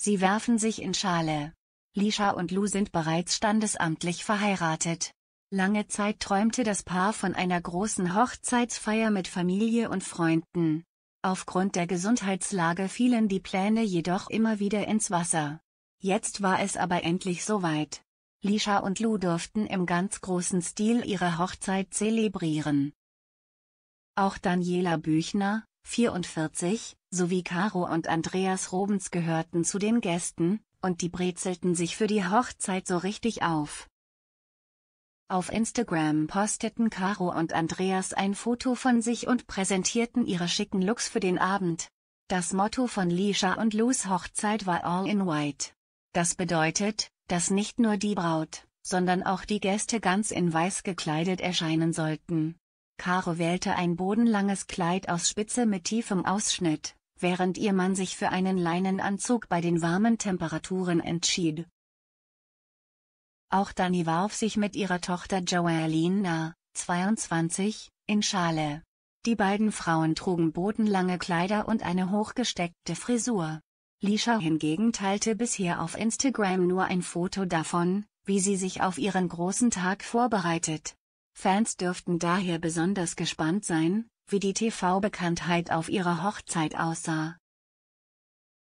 Sie werfen sich in Schale. Lisha und Lu sind bereits standesamtlich verheiratet. Lange Zeit träumte das Paar von einer großen Hochzeitsfeier mit Familie und Freunden. Aufgrund der Gesundheitslage fielen die Pläne jedoch immer wieder ins Wasser. Jetzt war es aber endlich soweit. Lisha und Lu durften im ganz großen Stil ihre Hochzeit zelebrieren. Auch Daniela Büchner, 44, sowie Caro und Andreas Robens gehörten zu den Gästen, und die brezelten sich für die Hochzeit so richtig auf. Auf Instagram posteten Caro und Andreas ein Foto von sich und präsentierten ihre schicken Looks für den Abend. Das Motto von Lisha und Lous Hochzeit war All in White. Das bedeutet, dass nicht nur die Braut, sondern auch die Gäste ganz in weiß gekleidet erscheinen sollten. Caro wählte ein bodenlanges Kleid aus Spitze mit tiefem Ausschnitt während ihr Mann sich für einen Leinenanzug bei den warmen Temperaturen entschied. Auch Dani warf sich mit ihrer Tochter Joeline nah, 22, in Schale. Die beiden Frauen trugen bodenlange Kleider und eine hochgesteckte Frisur. Lisha hingegen teilte bisher auf Instagram nur ein Foto davon, wie sie sich auf ihren großen Tag vorbereitet. Fans dürften daher besonders gespannt sein, wie die TV-Bekanntheit auf ihrer Hochzeit aussah